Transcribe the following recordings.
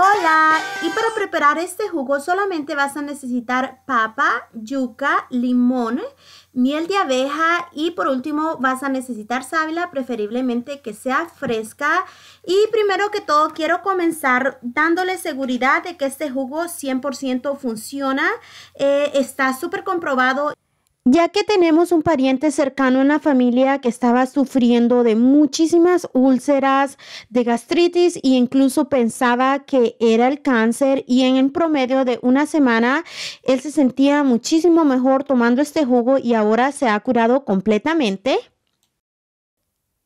Hola, y para preparar este jugo solamente vas a necesitar papa, yuca, limón, miel de abeja y por último vas a necesitar sábila, preferiblemente que sea fresca. Y primero que todo quiero comenzar dándole seguridad de que este jugo 100% funciona. Eh, está súper comprobado ya que tenemos un pariente cercano en la familia que estaba sufriendo de muchísimas úlceras, de gastritis e incluso pensaba que era el cáncer y en el promedio de una semana él se sentía muchísimo mejor tomando este jugo y ahora se ha curado completamente.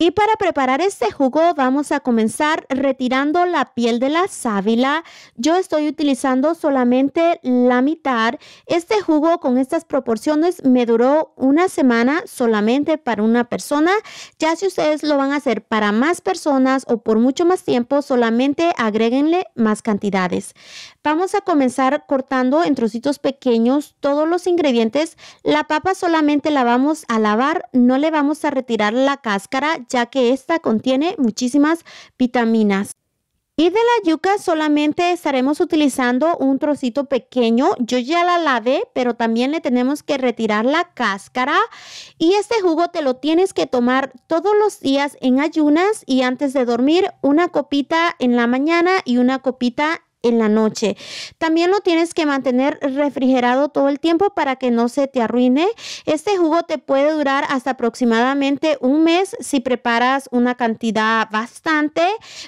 Y para preparar este jugo vamos a comenzar retirando la piel de la sábila. Yo estoy utilizando solamente la mitad. Este jugo con estas proporciones me duró una semana solamente para una persona. Ya si ustedes lo van a hacer para más personas o por mucho más tiempo, solamente agréguenle más cantidades. Vamos a comenzar cortando en trocitos pequeños todos los ingredientes. La papa solamente la vamos a lavar, no le vamos a retirar la cáscara ya que esta contiene muchísimas vitaminas. Y de la yuca solamente estaremos utilizando un trocito pequeño. Yo ya la lavé, pero también le tenemos que retirar la cáscara. Y este jugo te lo tienes que tomar todos los días en ayunas y antes de dormir, una copita en la mañana y una copita en la noche. También lo tienes que mantener refrigerado todo el tiempo para que no se te arruine. Este jugo te puede durar hasta aproximadamente un mes si preparas una cantidad bastante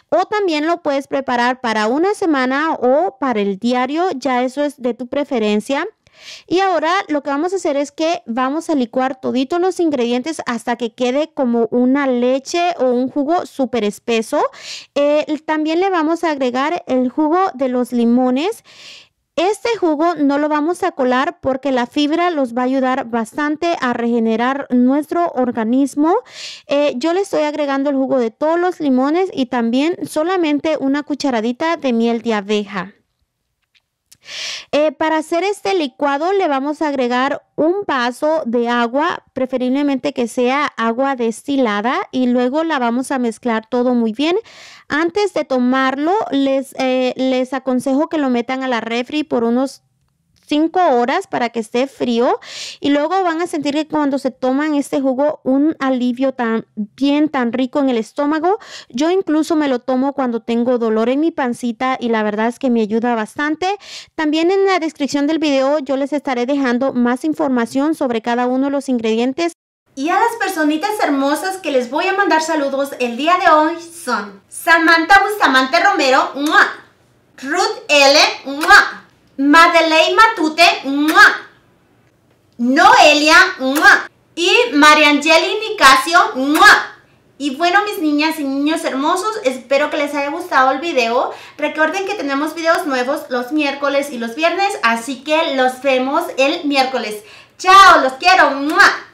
o también lo puedes preparar para una semana o para el diario, ya eso es de tu preferencia. Y ahora lo que vamos a hacer es que vamos a licuar toditos los ingredientes hasta que quede como una leche o un jugo súper espeso. Eh, también le vamos a agregar el jugo de los limones. Este jugo no lo vamos a colar porque la fibra los va a ayudar bastante a regenerar nuestro organismo. Eh, yo le estoy agregando el jugo de todos los limones y también solamente una cucharadita de miel de abeja. Eh, para hacer este licuado le vamos a agregar un vaso de agua, preferiblemente que sea agua destilada y luego la vamos a mezclar todo muy bien. Antes de tomarlo, les, eh, les aconsejo que lo metan a la refri por unos 5 horas para que esté frío y luego van a sentir que cuando se toman este jugo un alivio tan bien, tan rico en el estómago. Yo incluso me lo tomo cuando tengo dolor en mi pancita y la verdad es que me ayuda bastante. También en la descripción del video yo les estaré dejando más información sobre cada uno de los ingredientes. Y a las personitas hermosas que les voy a mandar saludos el día de hoy son Samantha Bustamante Romero, ¡mua! Ruth L. Madeleine Matute, Noelia, y Mariangeli Nicasio, Y bueno, mis niñas y niños hermosos, espero que les haya gustado el video. Recuerden que tenemos videos nuevos los miércoles y los viernes, así que los vemos el miércoles. ¡Chao! ¡Los quiero! ¡Muah!